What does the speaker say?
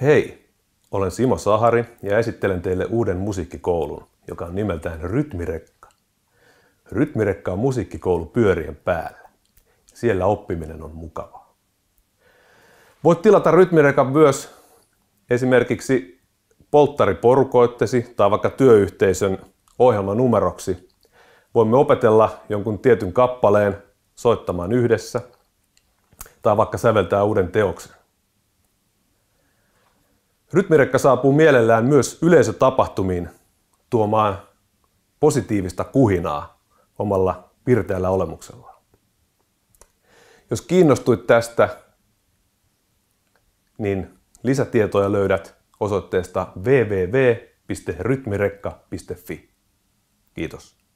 Hei, olen Simo Sahari ja esittelen teille uuden musiikkikoulun, joka on nimeltään Rytmirekka. Rytmirekka on musiikkikoulu pyörien päällä. Siellä oppiminen on mukavaa. Voit tilata Rytmirekan myös esimerkiksi polttariporukoittesi tai vaikka työyhteisön ohjelmanumeroksi. Voimme opetella jonkun tietyn kappaleen soittamaan yhdessä tai vaikka säveltää uuden teoksen. Rytmirekka saapuu mielellään myös yleisötapahtumiin tuomaan positiivista kuhinaa omalla pirteällä olemuksella. Jos kiinnostuit tästä, niin lisätietoja löydät osoitteesta www.rytmirekka.fi. Kiitos.